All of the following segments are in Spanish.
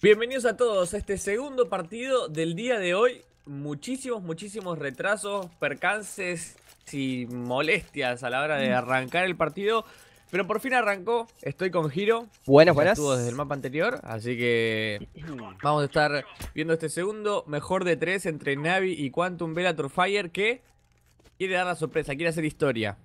Bienvenidos a todos a este segundo partido del día de hoy. Muchísimos, muchísimos retrasos, percances y molestias a la hora de mm. arrancar el partido. Pero por fin arrancó, estoy con Giro. Buenas, buenas. Estuvo desde el mapa anterior, así que vamos a estar viendo este segundo mejor de tres entre Navi y Quantum Velator Fire que quiere dar la sorpresa, quiere hacer historia.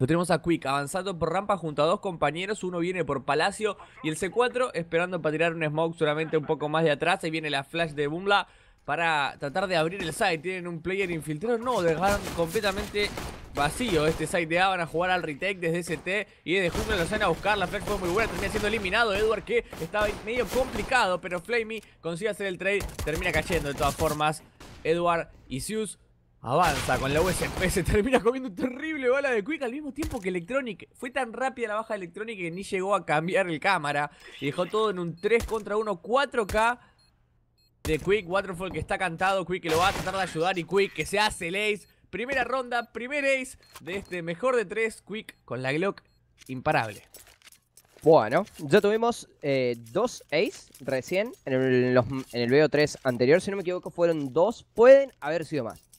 Lo tenemos a Quick avanzando por rampa junto a dos compañeros. Uno viene por Palacio y el C4 esperando para tirar un smoke solamente un poco más de atrás. Ahí viene la flash de Boomla para tratar de abrir el site, Tienen un player infiltrado. No, dejaron completamente vacío este site de A. Van a jugar al retake desde ST y desde junio los van a buscar. La flash fue muy buena. Termina siendo eliminado Edward que estaba medio complicado. Pero Flamey consigue hacer el trade. Termina cayendo de todas formas. Edward y Zeus Avanza con la USP, se termina comiendo terrible bala de Quick al mismo tiempo que Electronic. Fue tan rápida la baja de Electronic que ni llegó a cambiar el cámara. Y dejó todo en un 3 contra 1, 4K de Quick. Waterfall que está cantado, Quick que lo va a tratar de ayudar y Quick que se hace el ace. Primera ronda, primer ace de este mejor de 3, Quick con la Glock imparable. Bueno, ya tuvimos eh, dos ace recién en el, los, en el BO3 anterior, si no me equivoco fueron dos, pueden haber sido más.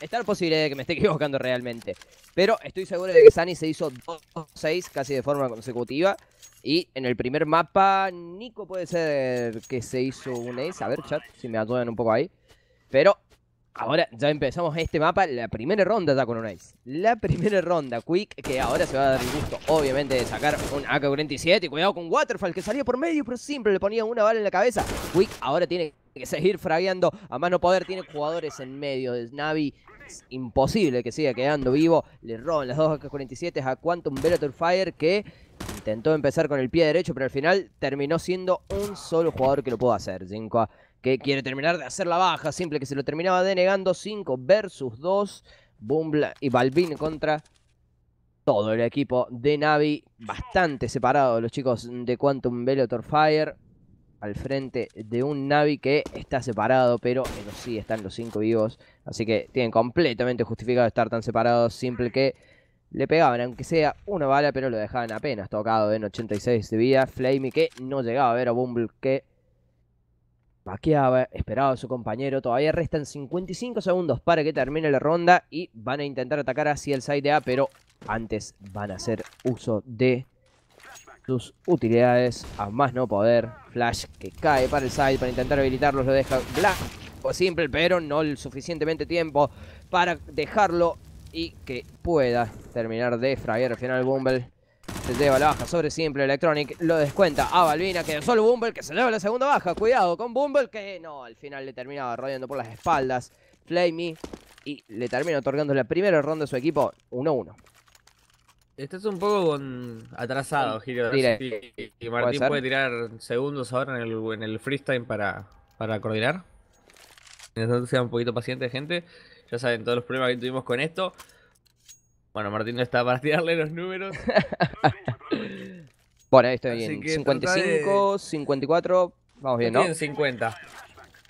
Está la posibilidad de que me esté equivocando realmente. Pero estoy seguro de que Sani se hizo 2-6 casi de forma consecutiva. Y en el primer mapa, Nico puede ser que se hizo un ace. A ver, chat, si me ayudan un poco ahí. Pero ahora ya empezamos este mapa, la primera ronda está con un ace. La primera ronda, Quick, que ahora se va a dar el gusto, obviamente, de sacar un AK-47. Y cuidado con Waterfall, que salía por medio, pero siempre le ponía una bala en la cabeza. Quick ahora tiene que seguir fragueando a mano poder. Tiene jugadores en medio. de Navi imposible que siga quedando vivo. Le roban las dos AK-47 a Quantum Bellator Fire que intentó empezar con el pie derecho, pero al final terminó siendo un solo jugador que lo pudo hacer. 5a que quiere terminar de hacer la baja, simple que se lo terminaba denegando. 5 versus 2. Bumble y Balvin contra todo el equipo de Navi. Bastante separado los chicos de Quantum Bellator Fire al frente de un Navi que está separado, pero, sí están los cinco vivos. Así que tienen completamente justificado estar tan separados, simple que le pegaban, aunque sea una bala, pero lo dejaban apenas tocado en 86 de vida. Flamey que no llegaba a ver a Bumble que paqueaba, esperaba a su compañero. Todavía restan 55 segundos para que termine la ronda y van a intentar atacar hacia el side A, pero antes van a hacer uso de sus utilidades a más no poder. Flash que cae para el side para intentar habilitarlos, lo deja o simple, pero no el suficientemente tiempo para dejarlo y que pueda terminar de fraguar al final Bumble. Se lleva la baja sobre Simple Electronic, lo descuenta a Balvina, que solo Bumble que se lleva la segunda baja. Cuidado con Bumble que no, al final le terminaba rodeando por las espaldas. Flamey y le termina otorgando la primera ronda a su equipo 1-1. Estás un poco atrasado, Giro. Eh, Martín puede, tirar segundos ahora en el, en el freestyle para, para coordinar. Entonces sea un poquito paciente, gente. Ya saben todos los problemas que tuvimos con esto. Bueno, Martín no está para tirarle los números. bueno, ahí estoy bien. 55, 54. Vamos bien, ¿no? 50.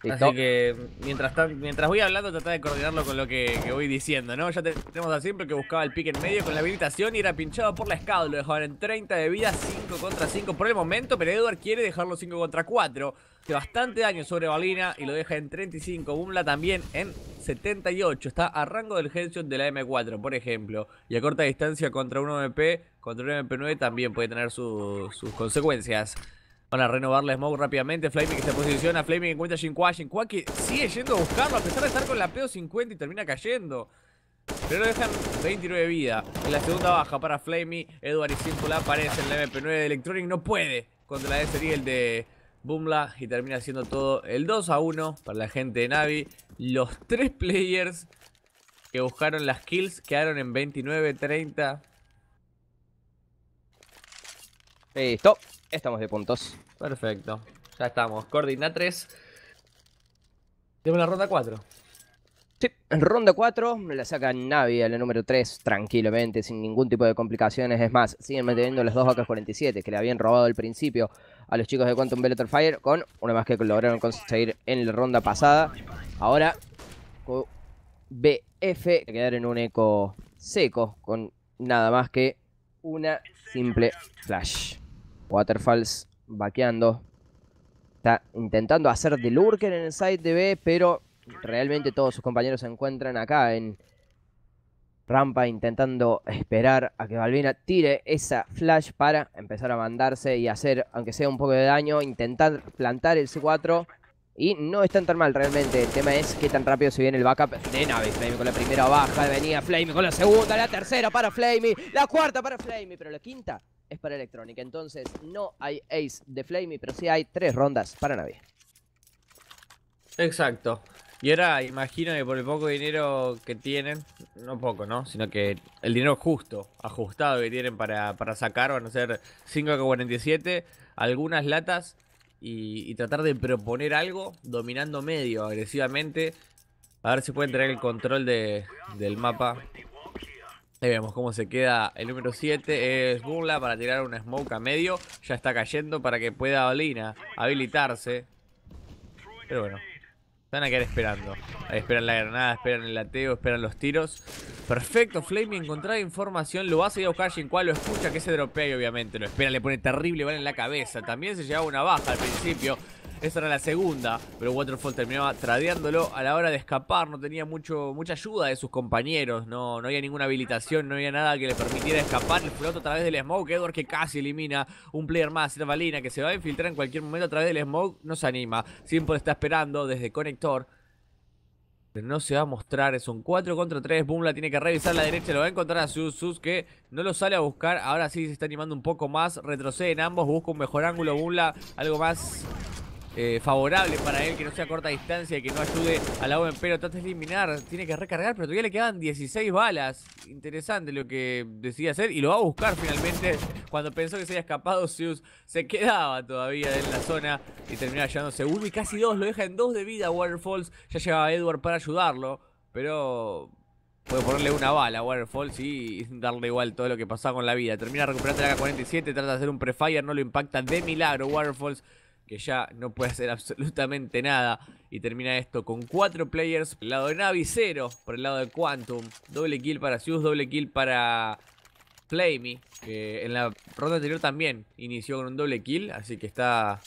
Así que mientras, mientras voy hablando, trata de coordinarlo con lo que, voy diciendo, ¿no? Ya tenemos a siempre que buscaba el pique en medio con la habilitación y era pinchado por la escada. Lo dejaban en 30 de vida, 5 contra 5 por el momento, pero Edward quiere dejarlo 5 contra 4. De bastante daño sobre Balina y lo deja en 35. Bumla también en 78. Está a rango del headshot de la M4, por ejemplo. Y a corta distancia contra un MP, contra un MP9 también puede tener sus consecuencias. Van a renovar la smoke rápidamente. Flaming que se posiciona. Flaming encuentra a Shinkua. que sigue yendo a buscarlo a pesar de estar con la PO50 y termina cayendo. Pero dejan 29 vida. En la segunda baja para Flamey, Edward y aparece en la MP9 de Electronic. No puede contra la de el de Boomla. Y termina siendo todo el 2 a 1 para la gente de Navi. Los tres players que buscaron las kills quedaron en 29, 30. Listo. Estamos de puntos. Perfecto. Ya estamos. Coordina 3. Tenemos la ronda 4. Sí, ronda 4, la saca Navi a la número 3 tranquilamente, sin ningún tipo de complicaciones. Es más, siguen manteniendo las dos vacas 47 que le habían robado al principio a los chicos de Quantum Bellator Fire con una más que lograron conseguir en la ronda pasada. Ahora, BF quedar en un eco seco con nada más que una simple flash. Waterfalls vaqueando. Está intentando hacer de lurker en el side de B, pero realmente todos sus compañeros se encuentran acá en rampa intentando esperar a que Balbina tire esa flash para empezar a mandarse y hacer, aunque sea un poco de daño, intentar plantar el C4. Y no están tan mal realmente, el tema es qué tan rápido se viene el backup de Navi. Flamey con la primera baja, venía Flamey con la segunda, la tercera para Flamey, la cuarta para Flamey, pero la quinta es para electrónica, Entonces no hay ace de Flamey, pero sí hay tres rondas para Navi. Exacto. Y ahora imagino que por el poco dinero que tienen, no poco, ¿no? Sino que el dinero justo, ajustado que tienen para, para sacar van a ser 5K47. algunas latas y, tratar de proponer algo dominando medio agresivamente. A ver si pueden tener el control de, del mapa Ahí vemos cómo se queda el número 7. Es Burla para tirar una smoke a medio. Ya está cayendo para que pueda Alina habilitarse. Pero bueno, van a quedar esperando. Ahí esperan la granada, esperan el lateo, esperan los tiros. Perfecto, Flamey encontrar información. Lo a ir a buscar cual lo escucha que se dropea y obviamente lo espera. Le pone terrible, vale en la cabeza. También se lleva una baja al principio. Esa era la segunda, pero Waterfall terminaba tradeándolo a la hora de escapar. No tenía mucho, mucha ayuda de sus compañeros. No, no había ninguna habilitación, no había nada que le permitiera escapar. El floto a través del smoke. Edward que casi elimina un player más. Servalina que se va a infiltrar en cualquier momento a través del smoke. No se anima. Siempre está esperando desde conector no se va a mostrar. Es un 4 contra 3. Boomla tiene que revisar la derecha. Lo va a encontrar a Sus. Sus que no lo sale a buscar. Ahora sí se está animando un poco más. Retroceden ambos. Busca un mejor ángulo. Boomla algo más eh, favorable para él, que no sea corta distancia, que no ayude a la OMP, pero trata de eliminar, tiene que recargar, pero todavía le quedan 16 balas. Interesante lo que decide hacer y lo va a buscar finalmente. Cuando pensó que se había escapado, Zeus se quedaba todavía en la zona y termina hallándose uno y casi dos, lo deja en dos de vida Waterfalls. Ya a Edward para ayudarlo, pero Puede ponerle una bala a Waterfalls y darle igual todo lo que pasaba con la vida. Termina recuperando la 47 trata de hacer un pre-fire, no lo impacta de milagro Waterfalls que ya no puede hacer absolutamente nada. Y termina esto con cuatro players por el lado de Navi, cero por el lado de Quantum. Doble kill para Zeus, doble kill para Flamey, que en la ronda anterior también inició con un doble kill, así que está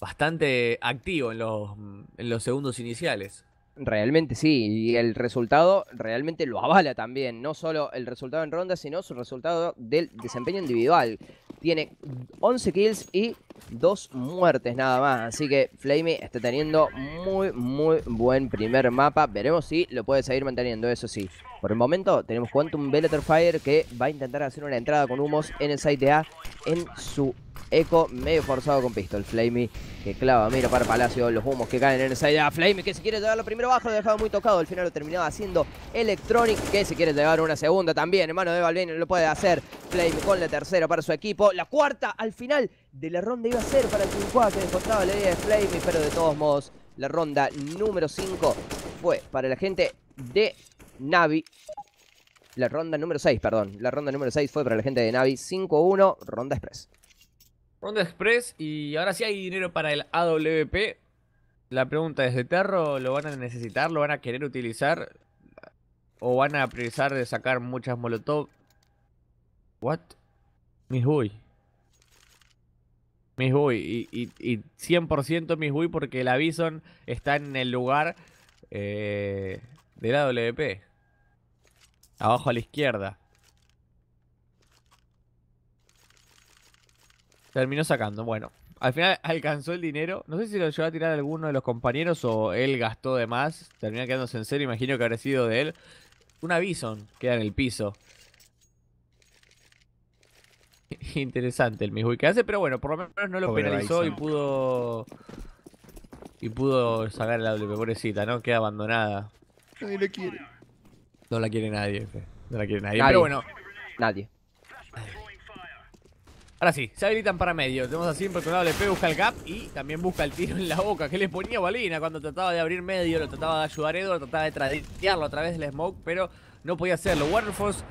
bastante activo en los, en los segundos iniciales. Realmente sí, y el resultado realmente lo avala también, no solo el resultado en ronda, sino su resultado del desempeño individual. Tiene 11 kills y 2 muertes nada más, así que Flamey está teniendo muy, muy buen primer mapa. Veremos si lo puede seguir manteniendo, eso sí. Por el momento tenemos Quantum Bellator Fire que va a intentar hacer una entrada con humos en el site A en su Echo medio forzado con pistol. Flamey que clava, mira para Palacio, los humos que caen en esa idea. Ah, Flamey que si quiere llevar la primero bajo. lo dejaba muy tocado. Al final lo terminaba haciendo Electronic que si quiere llevar una segunda también. Hermano de Balvin lo puede hacer. Flamey con la tercera para su equipo. La cuarta al final de la ronda iba a ser para el Quincuá que descontaba la idea de Flamey, pero de todos modos la ronda número 5 fue para la gente de Navi. La ronda número 6, perdón. La ronda número 6 fue para la gente de Navi 5-1, ronda express. Ronda Express y ahora si hay dinero para el AWP. La pregunta es, ¿de Terro lo van a necesitar? ¿Lo van a querer utilizar? ¿O van a priorizar de sacar muchas molotov? What? Mis Bui. Mis Bui. Y, 100% Mis Bui porque la Bison está en el lugar eh, del AWP. Abajo a la izquierda. Terminó sacando, bueno. Al final alcanzó el dinero. No sé si lo llevó a tirar alguno de los compañeros o él gastó de más. Termina quedándose en serio, imagino que habrá sido de él. Una Bison queda en el piso. Interesante el mismo que hace, pero bueno, por lo menos no lo penalizó y pudo. Y pudo sacar la WP, pobrecita, ¿no? Queda abandonada. Nadie la quiere. No la quiere nadie, No la quiere nadie. Pero bueno. Nadie. Ahora sí, se habilitan para medio. Tenemos a Simple con AWP, busca el gap y también busca el tiro en la boca que le ponía Balina cuando trataba de abrir medio, lo trataba de ayudar Edward, trataba de tradearlo a través del smoke, pero no podía hacerlo. Waterforce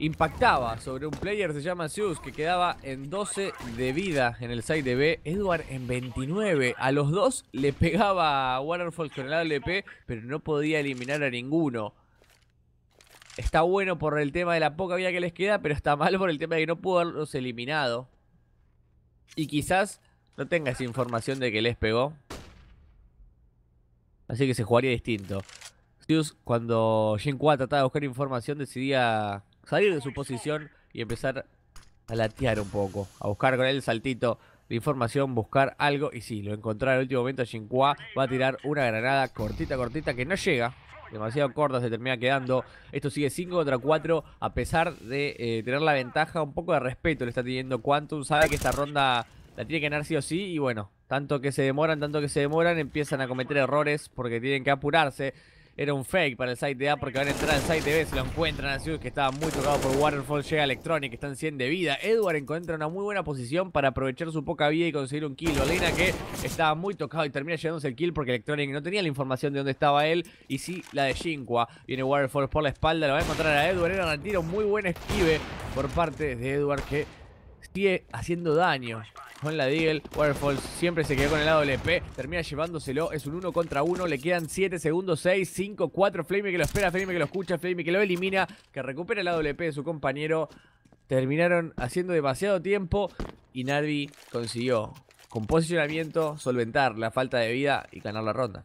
impactaba sobre un player, se llama Zeus, que quedaba en 12 de vida en el side de B. Edward en 29. A los dos le pegaba a Waterfalls con el AWP, pero no podía eliminar a ninguno. Está bueno por el tema de la poca vida que les queda, pero está mal por el tema de que no pudo haberlos eliminado. Y quizás no tenga esa información de que les pegó. Así que se jugaría distinto. Zeus, cuando Jin Kua trataba de buscar información, decidía salir de su posición y empezar a latear un poco. A buscar con él el saltito de información, buscar algo. Y si sí, lo en el último momento, Kwa va a tirar una granada cortita, cortita, que no llega demasiado corta se termina quedando. Esto sigue 5 contra 4, a pesar de eh, tener la ventaja, un poco de respeto le está teniendo Quantum, sabe que esta ronda la tiene que ganar sí o sí, y bueno, tanto que se demoran, tanto que se demoran, empiezan a cometer errores porque tienen que apurarse era un fake para el site de A porque van a entrar al site B, se lo encuentran a que estaba muy tocado por Waterfall, llega Electronic, están 100 de vida, Edward encuentra una muy buena posición para aprovechar su poca vida y conseguir un kill, Olena que estaba muy tocado y termina llevándose el kill porque Electronic no tenía la información de dónde estaba él y sí la de Shinqua. viene Waterfall por la espalda, lo va a encontrar a Edward, era un tiro muy buen esquive por parte de Edward que sigue haciendo daño. Con la Deagle, Waterfalls siempre se quedó con el AWP, termina llevándoselo, es un 1 contra 1, le quedan 7 segundos, 6, 5, 4, Flame que lo espera, Flame que lo escucha, Flame que lo elimina, que recupera el AWP de su compañero. Terminaron haciendo demasiado tiempo y Narvi consiguió con posicionamiento solventar la falta de vida y ganar la ronda.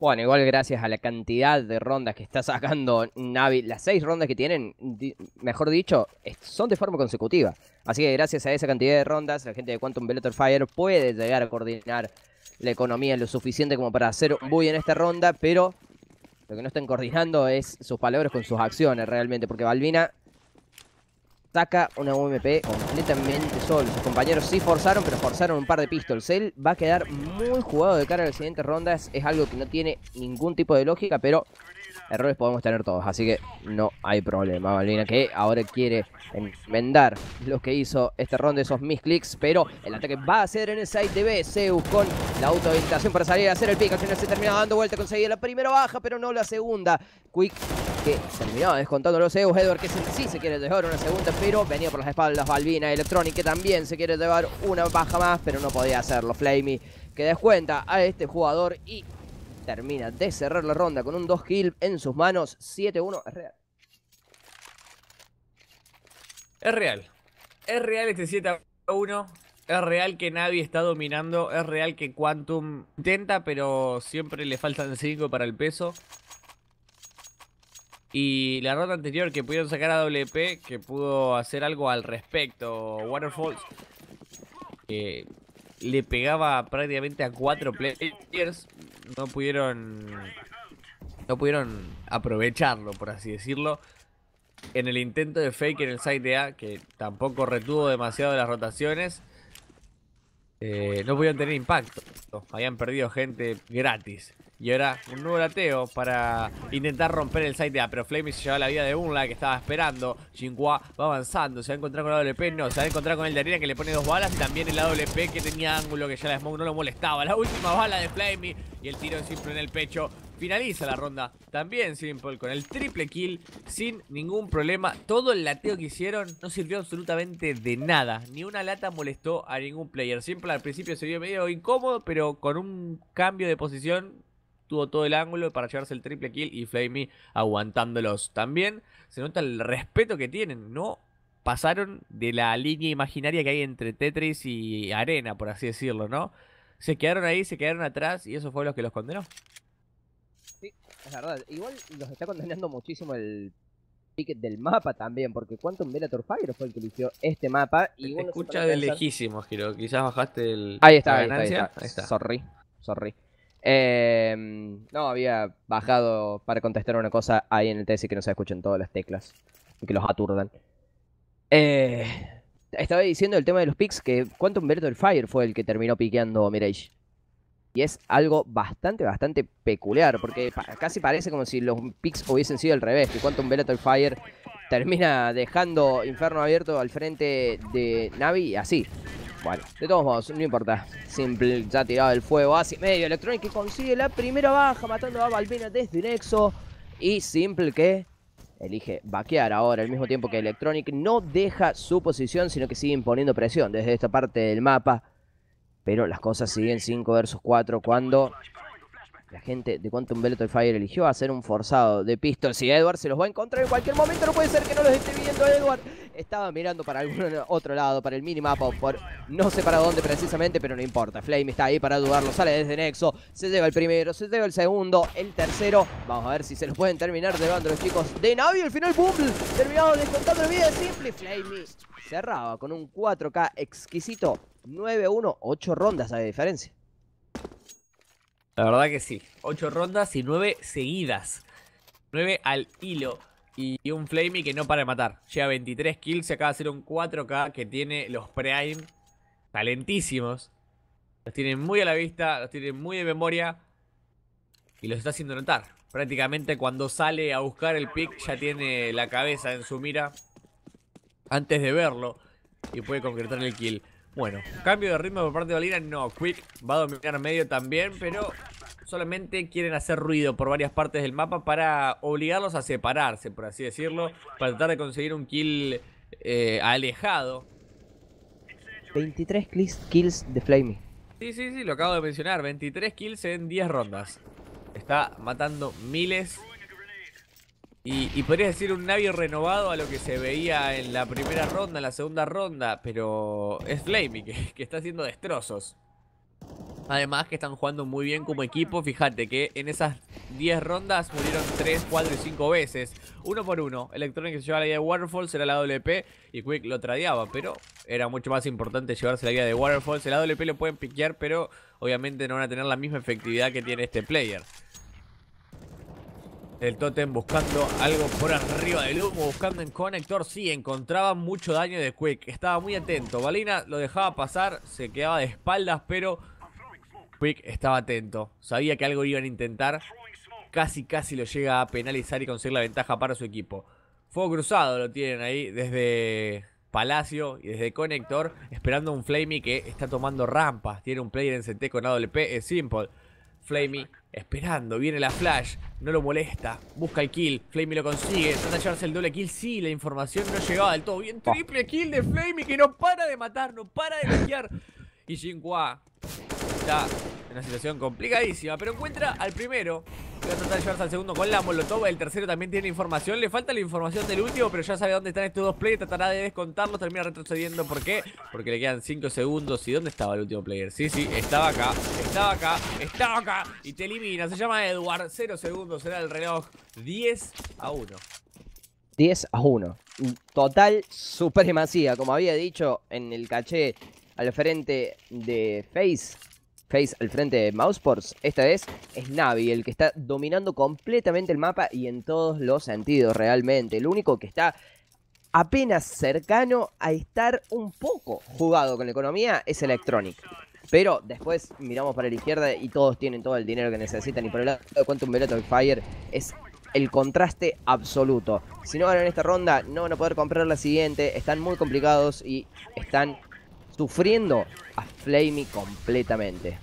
Bueno, igual gracias a la cantidad de rondas que está sacando Navi, las seis rondas que tienen, mejor dicho, son de forma consecutiva. Así que gracias a esa cantidad de rondas, la gente de Quantum Bellator Fire puede llegar a coordinar la economía lo suficiente como para hacer un en esta ronda, pero lo que no están coordinando es sus palabras con sus acciones realmente, porque Balvina Saca una UMP completamente solo. Sus compañeros sí forzaron, pero forzaron un par de pistols. Él va a quedar muy jugado de cara a las siguientes rondas. Es algo que no tiene ningún tipo de lógica, pero Errores podemos tener todos, así que no hay problema. Balvina que ahora quiere enmendar lo que hizo este de esos misclicks, pero el ataque va a ser en el site de B. Zeus con la autohabilitación para salir a hacer el pick. Al final se termina dando vuelta, conseguía la primera baja, pero no la segunda. Quick que terminaba descontando los Zeus. Edward que sí se quiere llevar una segunda, pero venía por las espaldas Balvina. Electronic que también se quiere llevar una baja más, pero no podía hacerlo. Flamey que descuenta a este jugador y Termina de cerrar la ronda con un 2 kill en sus manos. 7-1. Es real. Es real. Es real este 7 1. Es real que nadie está dominando. Es real que Quantum intenta, pero siempre le faltan 5 para el peso. Y la ronda anterior que pudieron sacar a WP, que pudo hacer algo al respecto, Waterfalls, que le pegaba prácticamente a 4 players no pudieron no pudieron aprovecharlo, por así decirlo. En el intento de fake en el site A, que tampoco retuvo demasiado las rotaciones, eh, no pudieron tener impacto. Habían perdido gente gratis. Y ahora un nuevo lateo para intentar romper el site de A. Pero Flamey se lleva la vida de Unla que estaba esperando. Jinhua va avanzando. Se va a encontrar con el AWP? No, se va a encontrar con el de que le pone dos balas. Y también el AWP que tenía ángulo que ya la Smoke no lo molestaba. La última bala de Flamey y el tiro simple en el pecho. Finaliza la ronda también Simple con el triple kill sin ningún problema. Todo el lateo que hicieron no sirvió absolutamente de nada. Ni una lata molestó a ningún player. Simple al principio se vio medio incómodo, pero con un cambio de posición tuvo todo el ángulo para llevarse el triple kill y Flamey aguantándolos. También se nota el respeto que tienen, ¿no? Pasaron de la línea imaginaria que hay entre Tetris y Arena, por así decirlo, ¿no? Se quedaron ahí, se quedaron atrás y eso fue lo que los condenó. Sí, es verdad. Igual los está condenando muchísimo el ticket del mapa también, porque Quantum Velator Fire fue el que eligió este mapa. Y Te escucha de lejísimos, Giro. Quizás bajaste el. Ahí está, ahí, está, ahí, está, Em, no, había bajado para contestar una cosa ahí en el TS que no se escuchen todas las teclas y que los aturdan. Eh, estaba diciendo el tema de los picks que Quantum Virtual Fire fue el que terminó piqueando Mirage. Y es algo bastante, bastante peculiar, porque casi parece como si los picks hubiesen sido al revés, que Quantum el Fire termina dejando Inferno abierto al frente de Navi así. Bueno, de todos modos, no importa. Simple ya tirado el fuego así medio. Electronic que consigue la primera baja matando a Balbina desde Nexo. Y Simple que elige vaquear ahora al mismo tiempo que Electronic no deja su posición, sino que sigue imponiendo presión desde esta parte del mapa. Pero las cosas siguen 5 versus 4 cuando la gente de Quantum Velocity Fire eligió hacer un forzado de pistols si Edward se los va a encontrar en cualquier momento. No puede ser que no los esté viendo Edward. Estaba mirando para algún otro lado, para el minimapa, por no sé para dónde precisamente, pero no importa. Flame está ahí para dudarlo, sale desde Nexo, se lleva el primero, se lleva el segundo, el tercero. Vamos a ver si se los pueden terminar llevando los chicos de Navi. Al final, boom terminado descontando el vida de Simple. Flame cerraba con un 4K exquisito, 9-1, 8 rondas a diferencia. La verdad que sí. Ocho rondas y nueve seguidas. Nueve al hilo. Y un Flamey que no para de matar. Lleva 23 kills. Se acaba de hacer un 4K que tiene los Prime talentísimos. Los tiene muy a la vista. Los tiene muy de memoria. Y los está haciendo notar. Prácticamente cuando sale a buscar el pick ya tiene la cabeza en su mira. Antes de verlo. Y puede concretar el kill. Bueno, cambio de ritmo por parte de Valina, no, Quick va a dominar medio también, pero solamente quieren hacer ruido por varias partes del mapa para obligarlos a separarse, por así decirlo, para tratar de conseguir un kill eh, alejado. 23 kills de Flamey. Sí, sí, sí, lo acabo de mencionar, 23 kills en 10 rondas. Está matando miles y, podría decir un navio renovado a lo que se veía en la primera ronda, en la segunda ronda, pero es Flamey que, está haciendo destrozos. Además que están jugando muy bien como equipo. Fíjate que en esas 10 rondas murieron 3, 4 y 5 veces. Uno por uno. Electronic se lleva la guía de Waterfalls, era la WP y Quick lo tradeaba. Pero era mucho más importante llevarse la guía de Waterfalls. La WP lo pueden piquear, pero obviamente no van a tener la misma efectividad que tiene este player. El Totem buscando algo por arriba del humo, buscando en conector. Sí, encontraba mucho daño de Quick. Estaba muy atento. Balina lo dejaba pasar, se quedaba de espaldas, pero Quick estaba atento. Sabía que algo iban a intentar. Casi, casi lo llega a penalizar y conseguir la ventaja para su equipo. Fuego cruzado lo tienen ahí desde Palacio y desde Conector, esperando un Flamey que está tomando rampas. Tiene un player en CT con AWP, es simple. Flamey esperando, viene la flash, no lo molesta, busca el kill, Flamey lo consigue, trata de llevarse el doble kill, sí, la información no llegaba del todo, bien triple kill de Flamey que no para de matar, no para de bloquear. Y Jinhua está en una situación complicadísima, pero encuentra al primero. Va a tratar de llevarse al segundo con la molotov. El tercero también tiene información. Le falta la información del último, pero ya sabe dónde están estos dos players. Tratará de descontarlos. Termina retrocediendo. ¿Por qué? Porque le quedan 5 segundos. ¿Y dónde estaba el último player? Sí, sí, estaba acá. Estaba acá. Estaba acá. Y te elimina. Se llama Edward. 0 segundos. Será el reloj 10 a 1. 10 a 1. Total supremacía. Como había dicho en el caché al frente de Face. Face al frente de Mouseports, esta vez es Navi, el que está dominando completamente el mapa y en todos los sentidos realmente. El único que está apenas cercano a estar un poco jugado con la economía es Electronic. Pero después miramos para la izquierda y todos tienen todo el dinero que necesitan. Y por el lado de Quantum Velocity Fire es el contraste absoluto. Si no ganan esta ronda, no van a poder comprar la siguiente. Están muy complicados y están sufriendo a Flamey completamente.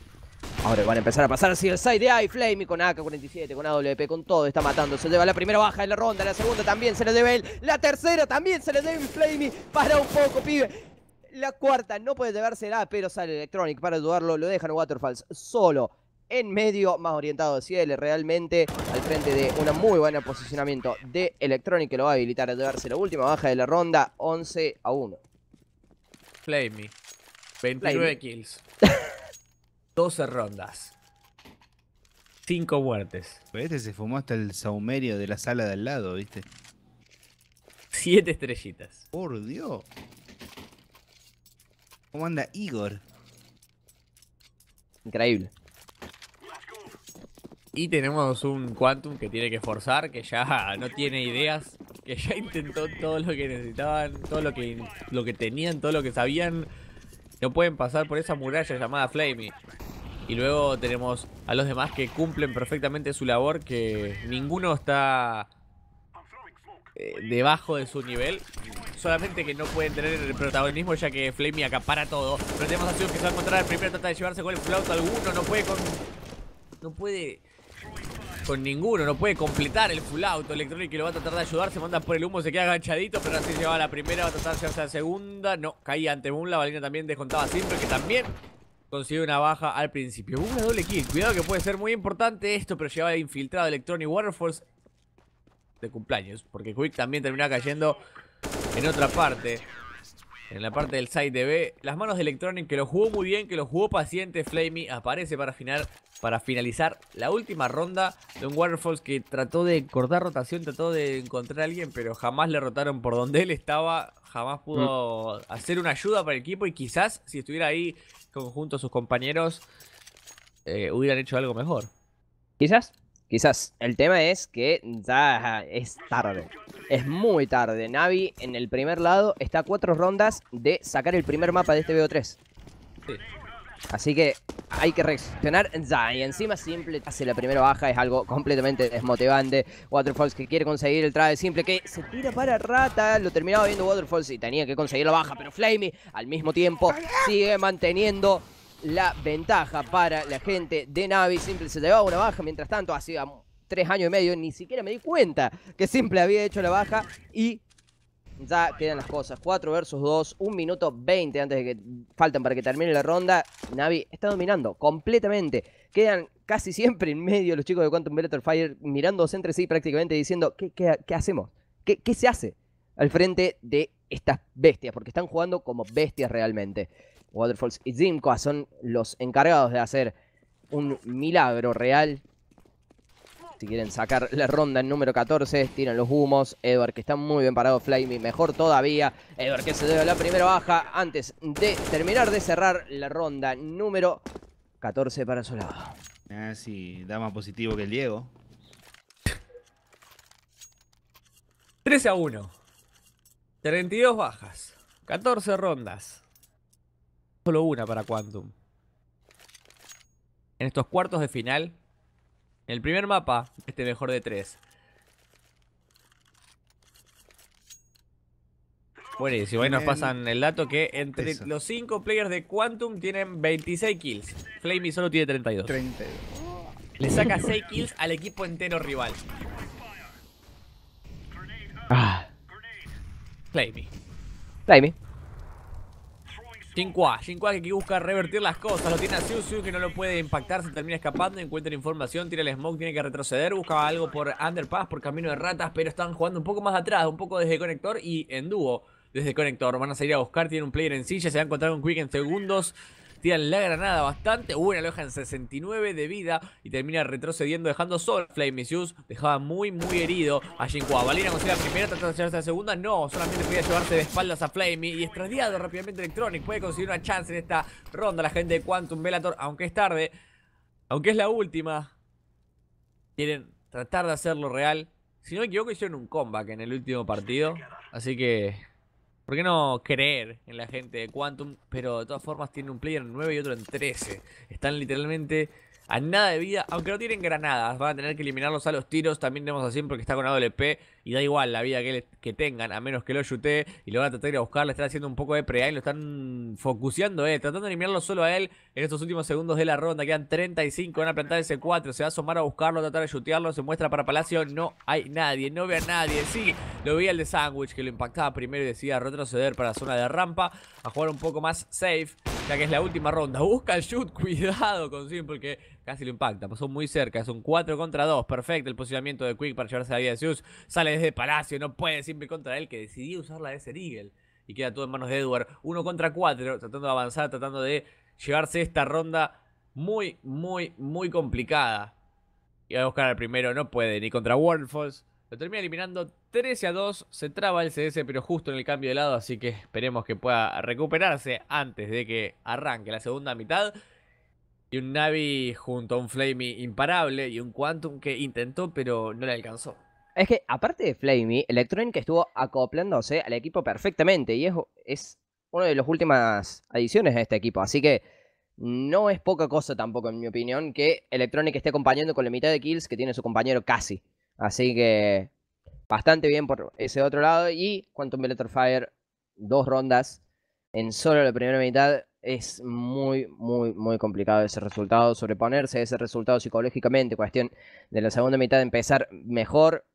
Ahora van a empezar a pasar así el side de I, Flamey con AK-47, con AWP, con todo, está matando. Se lleva la primera baja de la ronda, la segunda también se le debe él, la tercera también se le debe Flamey. Para un poco, pibe. La cuarta no puede llevársela, pero sale Electronic para ayudarlo. Lo dejan Waterfalls solo en medio, más orientado hacia él realmente, al frente de un muy buen posicionamiento de Electronic que lo va a habilitar a llevarse la última baja de la ronda, 11 a 1. Flamey, 29 kills. 12 rondas. 5 muertes. Pues este se fumó hasta el saumerio de la sala de al lado, ¿viste? 7 estrellitas. Por Dios. ¿Cómo anda Igor? Increíble. Y tenemos un Quantum que tiene que forzar, que ya no tiene ideas, que ya intentó todo lo que necesitaban, todo lo que, lo que tenían, todo lo que sabían. No pueden pasar por esa muralla llamada Flamey. Y luego tenemos a los demás que cumplen perfectamente su labor, que ninguno está eh, debajo de su nivel. Solamente que no pueden tener el protagonismo ya que Flamey acapara todo. Pero tenemos a que se va a encontrar el primero, trata de llevarse con el flauto alguno, no puede con... No puede con ninguno, no puede completar el full auto electrónico y lo va a tratar de ayudar, se manda por el humo, se queda agachadito, pero así se la primera, va a tratar de llevarse a la segunda, no, caía ante Moon, la balina también descontaba siempre, que también Consigue una baja al principio. Una doble kill. Cuidado que puede ser muy importante esto, pero lleva infiltrado Electronic Force. de cumpleaños. Porque Quick también termina cayendo en otra parte en la parte del side B. Las manos de Electronic que lo jugó muy bien, que lo jugó paciente. Flamey aparece para, para finalizar la última ronda de un Waterfalls que trató de cortar rotación, trató de encontrar a alguien, pero jamás le rotaron por donde él estaba. Jamás pudo mm. hacer una ayuda para el equipo y quizás si estuviera ahí conjunto a sus compañeros eh, hubieran hecho algo mejor. Quizás, Quizás. El tema es que ya es tarde. Es muy tarde. Navi en el primer lado está a cuatro rondas de sacar el primer mapa de este BO3. Así que hay que reaccionar ya. Y encima Simple hace la primera baja. Es algo completamente desmotivante. Waterfalls que quiere conseguir el traje Simple. Que se tira para Rata. Lo terminaba viendo Waterfalls y tenía que conseguir la baja. Pero Flamey al mismo tiempo sigue manteniendo la ventaja para la gente de Navi. Simple se llevaba una baja, mientras tanto, hacía tres años y medio, ni siquiera me di cuenta que Simple había hecho la baja y ya quedan las cosas. 4 versus 2, un minuto 20 antes de que faltan para que termine la ronda. Navi está dominando completamente. Quedan casi siempre en medio los chicos de Quantum Better Fire mirándose entre sí prácticamente diciendo, ¿qué, qué, hacemos? ¿Qué, ¿Qué se hace al frente de estas bestias? Porque están jugando como bestias realmente. Waterfalls y Zimcoa son los encargados de hacer un milagro real. Si quieren sacar la ronda número 14, tiran los humos. Edward que está muy bien parado, Flamey mejor todavía. Edward que se debe la primera baja antes de terminar de cerrar la ronda número 14 para su lado. Ah, sí, da más positivo que el Diego. 13 a 1. 32 bajas. 14 rondas. Solo una para Quantum. En estos cuartos de final, en el primer mapa, este mejor de tres. Buenísimo, ahí nos pasan el dato que entre los cinco players de Quantum tienen 26 kills. Flamey solo tiene 32. Le saca 6 kills al equipo entero rival. Ah. Flamey. Flamey. Shinkwa, Shinkwa que busca revertir las cosas, lo tiene a Xiu que no lo puede impactar, se termina escapando, encuentra información, tira el smoke, tiene que retroceder, busca algo por underpass, por camino de ratas, pero están jugando un poco más atrás, un poco desde conector y en dúo desde conector, van a salir a buscar, tiene un player en silla, se va a encontrar con Quick en segundos, tiran la granada bastante. Una loja en 69 de vida y termina retrocediendo, dejando solo. Flame Zeus dejaba muy, muy herido a Jinkua. Valina consigue la primera, trata de llevarse la segunda. No, solamente podía llevarse de espaldas a Flamey y estradiado rápidamente Electronic. Puede conseguir una chance en esta ronda la gente de Quantum Velator, aunque es tarde. Aunque es la última, quieren tratar de hacerlo real. Si no me equivoco, hicieron un comeback en el último partido. Así que ¿Por qué no creer en la gente de Quantum? Pero de todas formas tiene un player en 9 y otro en 13. Están literalmente a nada de vida, aunque no tienen granadas, van a tener que eliminarlos a los tiros, también tenemos a Siempre porque está con AWP y da igual la vida que, que tengan, a menos que lo chute y lo van a tratar de ir a buscar, le están haciendo un poco de pre y lo están focuseando, eh, tratando de eliminarlo solo a él en estos últimos segundos de la ronda, quedan 35, van a plantar ese 4, se va a asomar a buscarlo, tratar de chutearlo, se muestra para Palacio, no hay nadie, no ve a nadie, sí, lo vi el de Sandwich que lo impactaba primero y decía retroceder para la zona de rampa, a jugar un poco más safe, ya que es la última ronda, busca el shoot, cuidado con Simple porque Casi lo impacta, pasó pues muy cerca. Es un 4 contra 2. Perfecto el posicionamiento de Quick para llevarse la vida de Zeus. Sale desde Palacio, no puede, siempre contra él, que decidió usar la de Serigel. Y queda todo en manos de Edward. 1 contra 4, tratando de avanzar, tratando de llevarse esta ronda muy, muy, muy complicada. Y va a buscar al primero, no puede, ni contra Wormfalls. Lo termina eliminando 13 a 2. Se traba el CS, pero justo en el cambio de lado. Así que esperemos que pueda recuperarse antes de que arranque la segunda mitad y un Navi junto a un Flamey imparable y un Quantum que intentó pero no le alcanzó. Es que aparte de Flamey, Electronic estuvo acoplándose al equipo perfectamente y es, es una de las últimas adiciones a este equipo, así que no es poca cosa tampoco en mi opinión que Electronic esté acompañando con la mitad de kills que tiene su compañero casi. Así que bastante bien por ese otro lado y Quantum Bellator Fire dos rondas en solo la primera mitad es muy, muy, muy complicado ese resultado, sobreponerse ese resultado psicológicamente, cuestión de la segunda mitad de empezar mejor,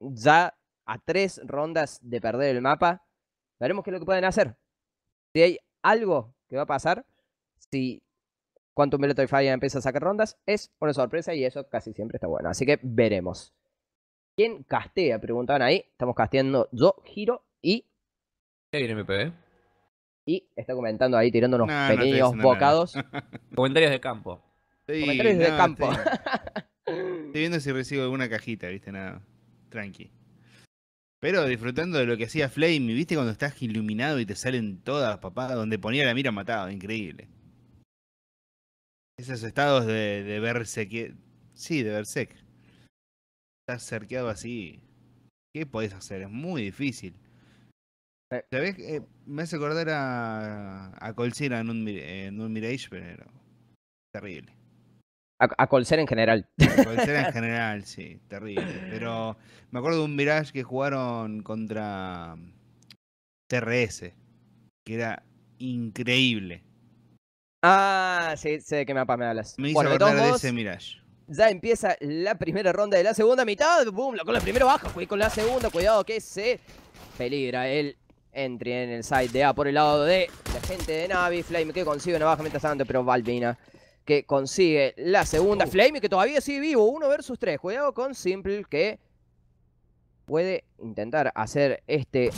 ya a tres rondas de perder el mapa, veremos qué es lo que pueden hacer. Si hay algo que va a pasar, si Quantum y Fire empieza a sacar rondas, es una sorpresa y eso casi siempre está bueno, así que veremos. ¿Quién castea? Preguntaban ahí, estamos casteando yo, Giro y... Y está comentando ahí, tirando unos pequeños bocados. Comentarios de campo. Comentarios de campo. Estoy... viendo si recibo alguna cajita, viste, nada. Tranqui. Pero disfrutando de lo que hacía Flame, viste cuando estás iluminado y te salen todas, papá, donde ponía la mira matado increíble. Esos estados de, de verse que. Sí, de verse Estás cerqueado así. ¿Qué podés hacer? Es muy difícil. Eh, ¿Sabés? Eh, me hace acordar a, a Colcera en un, Mirage, pero terrible. A, a Colcera en general. A Colcera en general, sí, terrible. Pero me acuerdo de un Mirage que jugaron contra um, TRS, que era increíble. Ah, sí, sé de qué mapa me hablas. Me hizo bueno, acordar de ese Mirage. Ya empieza la primera ronda de la segunda mitad. Boom, con la primera baja, con la segunda. Cuidado que se peligra el entry en el side de A por el lado de la gente de Navi. Flame que consigue una baja mientras pero Valvina. que consigue la segunda. Flame que todavía sigue vivo, 1 versus 3. Cuidado con Simple que puede intentar hacer este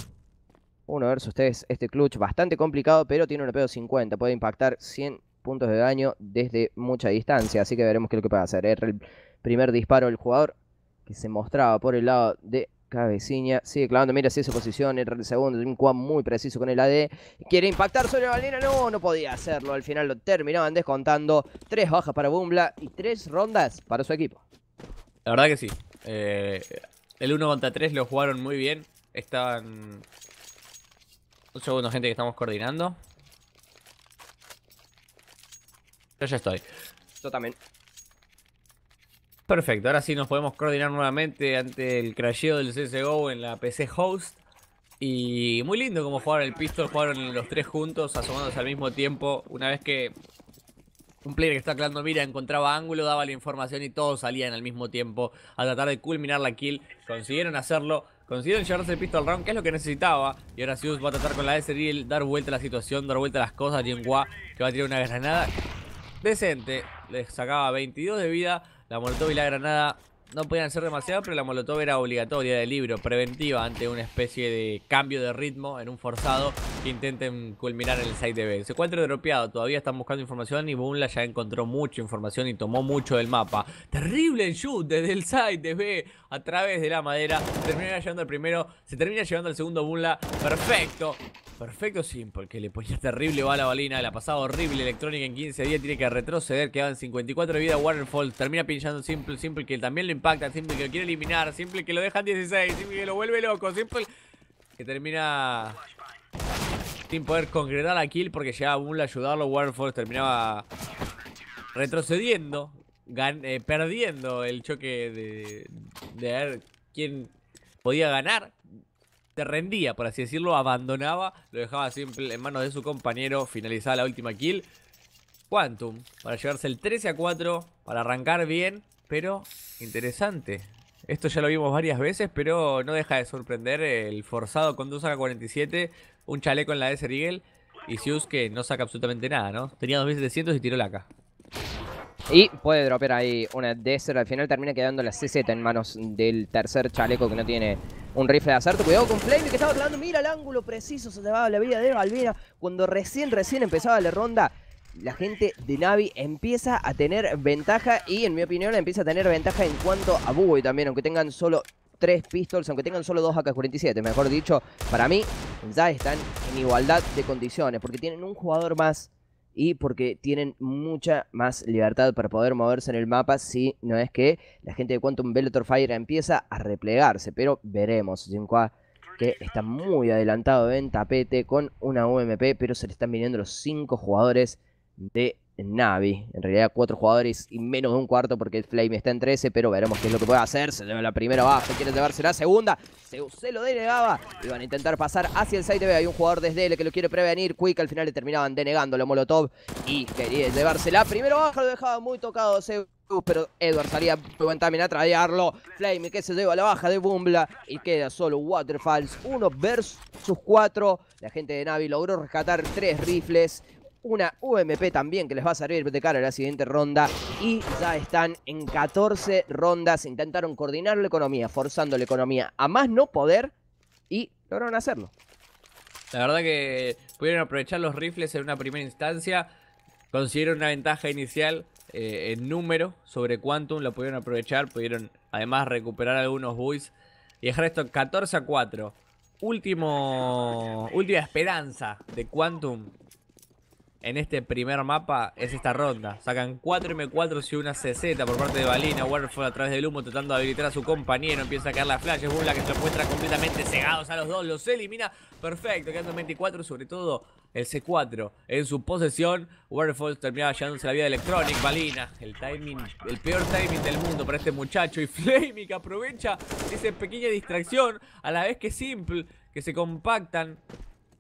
1 versus 3, este clutch bastante complicado, pero tiene un pedo 50. Puede impactar 100 puntos de daño desde mucha distancia, así que veremos qué es lo que puede hacer. el primer disparo del jugador que se mostraba por el lado de Cabecinha, sigue clavando, mira si esa posición, el segundo, un cuad muy preciso con el AD. Quiere impactar sobre la balena, no, no podía hacerlo. Al final lo terminaban descontando. Tres bajas para Bumbla y tres rondas para su equipo. La verdad que sí. Eh, el 1 contra 3 lo jugaron muy bien. Estaban... Un segundo, gente, que estamos coordinando. Yo ya estoy. Yo también. Perfecto, ahora sí nos podemos coordinar nuevamente ante el crasheo del CSGO en la PC Host. Y muy lindo como jugaron el pistol, jugaron los tres juntos, asomándose al mismo tiempo. Una vez que un player que está clando mira encontraba ángulo, daba la información y todos salían al mismo tiempo a tratar de culminar la kill. Consiguieron hacerlo, consiguieron llevarse el pistol round, que es lo que necesitaba. Y ahora Zeus va a tratar con la y dar vuelta a la situación, dar vuelta a las cosas. gua que va a tirar una granada decente, le sacaba 22 de vida. La molotov y la granada no podían ser demasiado, pero la molotov era obligatoria de libro, preventiva ante una especie de cambio de ritmo en un forzado que intenten culminar en el site de B. Se encuentra dropeado, todavía están buscando información y Bunla ya encontró mucha información y tomó mucho del mapa. Terrible el shoot desde el site de B a través de la madera. Se termina llevando el primero, se termina llevando el segundo Bunla. Perfecto. Perfecto Simple, que le ponía terrible bala a balina, la pasado horrible electrónica en 15 días, tiene que retroceder, quedaban 54 de vida, Waterfall termina pinchando Simple, Simple que también lo impacta, Simple que lo quiere eliminar, Simple que lo deja en 16, Simple que lo vuelve loco, Simple que termina sin poder concretar la kill porque llegaba Bull a ayudarlo, Waterfall terminaba retrocediendo, eh, perdiendo el choque de, de ver quién podía ganar rendía, por así decirlo, abandonaba, lo dejaba siempre en manos de su compañero, finalizaba la última kill. Quantum, para llevarse el 13 a 4, para arrancar bien, pero interesante. Esto ya lo vimos varias veces, pero no deja de sorprender el forzado con 2 a 47, un chaleco en la de Serigel y Sius que no saca absolutamente nada, ¿no? Tenía 2700 y tiró la acá. Y puede dropear ahí una Desert. Al final termina quedando la CZ en manos del tercer chaleco que no tiene un rifle de acerto. Cuidado con Flame que estaba clavando. Mira el ángulo preciso. Se llevaba la vida de Valvera. Cuando recién, recién empezaba la ronda, la gente de Navi empieza a tener ventaja. Y en mi opinión empieza a tener ventaja en cuanto a Buboy también. Aunque tengan solo tres pistols, aunque tengan solo dos AK-47, mejor dicho. Para mí, ya están en igualdad de condiciones. Porque tienen un jugador más y porque tienen mucha más libertad para poder moverse en el mapa si no es que la gente de Quantum Velotor Fire empieza a replegarse, pero veremos. Jinhua que está muy adelantado en tapete con una UMP, pero se le están viniendo los cinco jugadores de Navi. En realidad cuatro jugadores y menos de un cuarto porque el Flame está en 13, pero veremos qué es lo que puede hacer. Se lleva la primera baja, quiere llevarse la segunda. Se, se lo denegaba iban a intentar pasar hacia el site B. Hay un jugador desde él que lo quiere prevenir. Quick al final le terminaban denegando la Molotov y quería llevarse la primera baja. Lo dejaba muy tocado Pero Edward salía también a tradearlo. Flame que se lleva la baja de Bumbla. Y queda solo Waterfalls. uno versus cuatro, La gente de Navi logró rescatar tres rifles una UMP también que les va a servir de cara en la siguiente ronda y ya están en 14 rondas, intentaron coordinar la economía, forzando la economía a más no poder y lograron hacerlo. La verdad que pudieron aprovechar los rifles en una primera instancia, consiguieron una ventaja inicial eh, en número sobre Quantum, la pudieron aprovechar, pudieron además recuperar algunos buys y dejar esto 14 a 4. Último, última esperanza de Quantum en este primer mapa es esta ronda. Sacan 4 M4 y una CZ por parte de Balina. Waterfall a través del humo tratando de habilitar a su compañero. Empieza a caer las flashes. Bula que se encuentra completamente cegados a los dos. Los elimina. Perfecto. Quedan 24. Sobre todo el C4 en su posesión. Waterfall terminaba llevándose la vida de Electronic. Balina. El timing. El peor timing del mundo para este muchacho. Y Flamey que aprovecha esa pequeña distracción. A la vez que Simple. Que se compactan.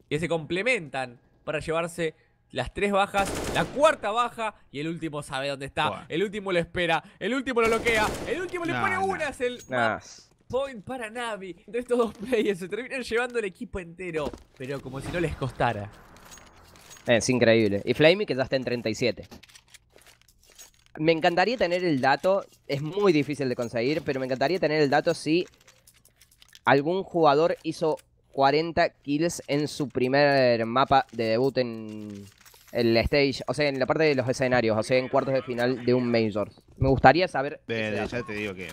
Y se complementan. Para llevarse las tres bajas, la cuarta baja y el último sabe dónde está. El último lo espera, el último lo bloquea, el último le pone una, es el point para Navi. De estos dos players se terminan llevando el equipo entero, pero como si no les costara. Eh, es increíble. Y Flamey que ya está en 37. Me encantaría tener el dato, es muy difícil de conseguir, pero me encantaría tener el dato si algún jugador hizo 40 kills en su primer mapa de debut en, el stage, o sea, en la parte de los escenarios, o sea, en cuartos de final de un Major. Me gustaría saber. ya te digo que.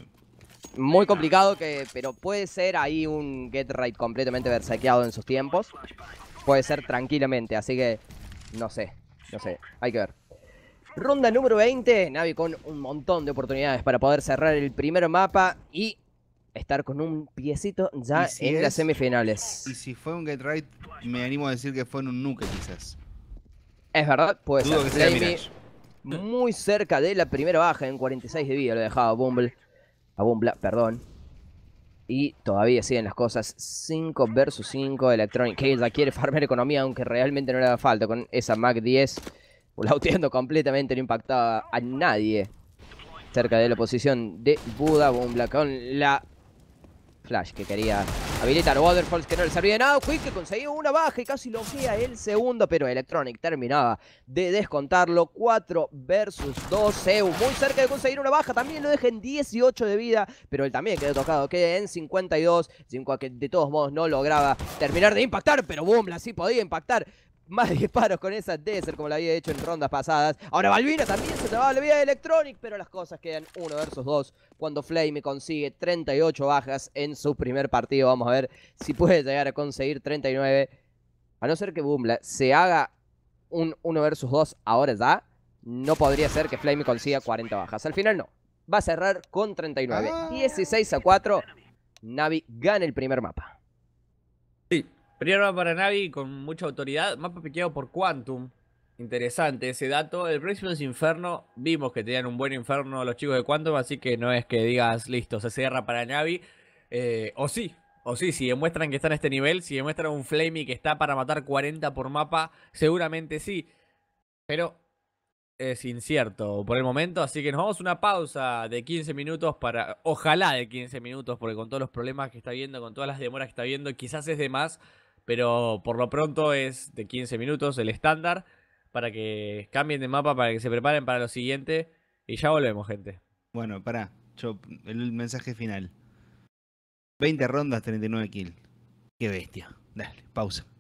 Muy complicado, que, pero puede ser ahí un get right completamente versequeado en sus tiempos. Puede ser tranquilamente, así que no sé, no sé, hay que ver. Ronda número 20, Navi con un montón de oportunidades para poder cerrar el primer mapa y estar con un piecito ya en las semifinales. Y si fue un get right, me animo a decir que fue en un nuke quizás. Es verdad, pues muy cerca de la primera baja, en 46 de vida lo dejaba Bumble. A Bumble, perdón. Y todavía siguen las cosas 5 versus 5. Electronic ya quiere farmer economía, aunque realmente no le haga falta con esa Mac 10. Lauteando completamente, no impactaba a nadie. Cerca de la posición de Buda Bumble con la flash que quería Habilitan Waterfalls que no le servía de ah, nada. Quick que conseguía una baja y casi lo el segundo, pero Electronic terminaba de descontarlo. 4 versus 2. Seu muy cerca de conseguir una baja. También lo deja en 18 de vida, pero él también quedó tocado. Queda en 52. que de todos modos no lograba terminar de impactar, pero Boom, la sí podía impactar más disparos con esa Desert como la había hecho en rondas pasadas. Ahora Balbina también se va la vida de Electronic, pero las cosas quedan 1 versus 2 cuando Flame consigue 38 bajas en su primer partido. Vamos a ver si puede llegar a conseguir 39. A no ser que Boomla se haga un 1 versus 2 ahora ya, no podría ser que Flame consiga 40 bajas. Al final no. Va a cerrar con 39. 16 ah. a 4. Navi gana el primer mapa. Prior para Navi con mucha autoridad. Mapa piqueado por Quantum. Interesante ese dato. El es Inferno, vimos que tenían un buen inferno los chicos de Quantum, así que no es que digas, listo, se cierra para Navi. Eh, o sí, o sí, si demuestran que están a este nivel, si demuestran un Flamey que está para matar 40 por mapa, seguramente sí. Pero es incierto por el momento, así que nos vamos a una pausa de 15 minutos para, ojalá de 15 minutos, porque con todos los problemas que está viendo, con todas las demoras que está viendo, quizás es de más. Pero por lo pronto es de 15 minutos el estándar para que cambien de mapa, para que se preparen para lo siguiente. Y ya volvemos, gente. Bueno, pará. el mensaje final. 20 rondas, 39 kills. Qué bestia. Dale, pausa.